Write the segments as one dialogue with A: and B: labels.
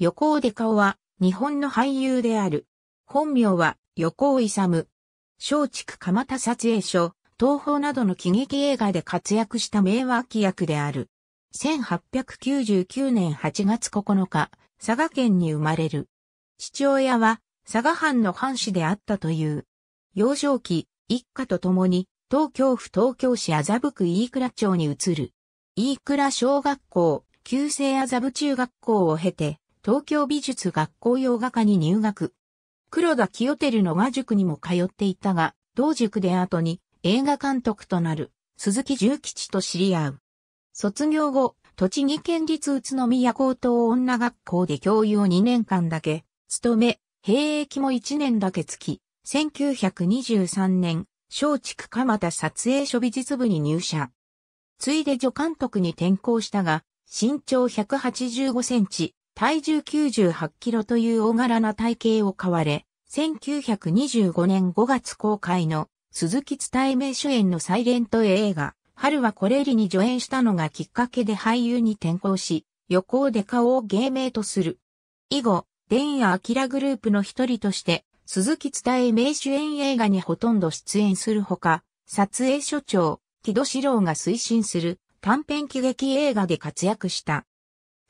A: 横尾で顔は、日本の俳優である。本名は、横尾勇。松竹蒲田撮影所、東宝などの喜劇映画で活躍した名脇役である。1899年8月9日、佐賀県に生まれる。父親は、佐賀藩の藩士であったという。幼少期、一家と共に、東京府東京市麻布区飯倉町に移る。飯倉小学校、旧制麻布中学校を経て、東京美術学校洋画科に入学。黒田清照の画塾にも通っていたが、同塾で後に映画監督となる鈴木重吉と知り合う。卒業後、栃木県立宇都宮高等女学校で教諭を2年間だけ、勤め、兵役も1年だけつき、1923年、松竹蒲田撮影所美術部に入社。ついで助監督に転校したが、身長185センチ、体重98キロという大柄な体型を買われ、1925年5月公開の鈴木伝え名主演のサイレント映画、春はこれりに助演したのがきっかけで俳優に転向し、横行で顔を芸名とする。以後、伝也明グループの一人として、鈴木伝え名主演映画にほとんど出演するほか、撮影所長、木戸志郎が推進する短編喜劇映画で活躍した。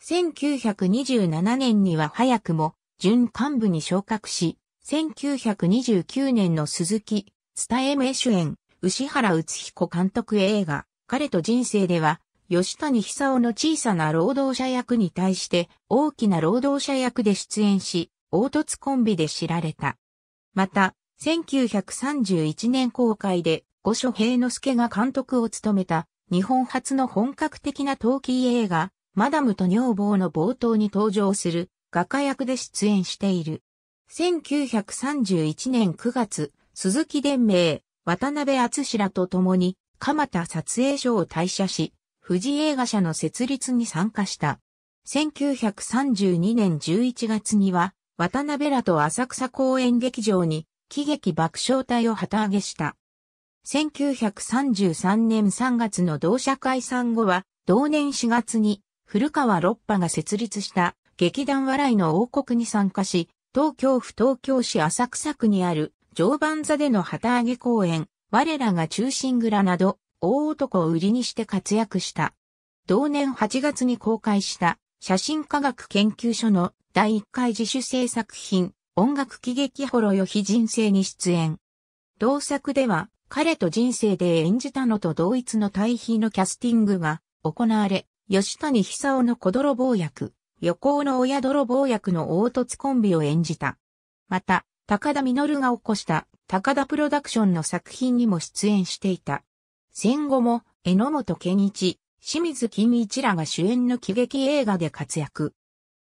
A: 1927年には早くも準幹部に昇格し、1929年の鈴木、伝え名主演、牛原宇津彦監督映画、彼と人生では、吉谷久夫の小さな労働者役に対して大きな労働者役で出演し、凹凸コンビで知られた。また、1931年公開で五所平之助が監督を務めた日本初の本格的な陶器映画、マダムと女房の冒頭に登場する画家役で出演している。1931年9月、鈴木伝明、渡辺厚志らと共に、蒲田撮影所を退社し、富士映画社の設立に参加した。1932年11月には、渡辺らと浅草公演劇場に、喜劇爆笑隊を旗揚げした。1933年3月の同社解散後は、同年4月に古川六波が設立した劇団笑いの王国に参加し、東京府東京市浅草区にある常磐座での旗揚げ公演、我らが中心蔵など、大男を売りにして活躍した。同年8月に公開した写真科学研究所の第1回自主制作品、音楽喜劇ほろよ非人生に出演。同作では、彼と人生で演じたのと同一の対比のキャスティングが行われ、吉谷久夫の小泥棒役、横尾の親泥棒役の凹凸コンビを演じた。また、高田実が起こした高田プロダクションの作品にも出演していた。戦後も、榎本健一、清水金一らが主演の喜劇映画で活躍。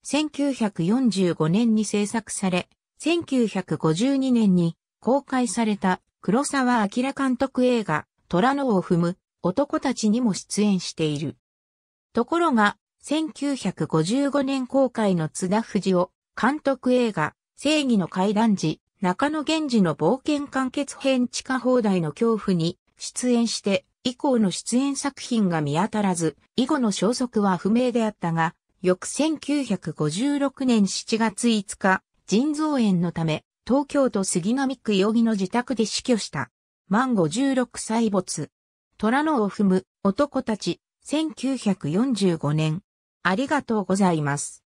A: 1945年に制作され、1952年に公開された黒沢明監督映画、虎のを踏む男たちにも出演している。ところが、1955年公開の津田藤夫監督映画、正義の怪談時、中野源次の冒険完結編地下放題の恐怖に出演して、以降の出演作品が見当たらず、以後の消息は不明であったが、翌1956年7月5日、腎臓炎のため、東京都杉並区容疑の自宅で死去した。万56歳没。虎のを踏む男たち1945年。ありがとうございます。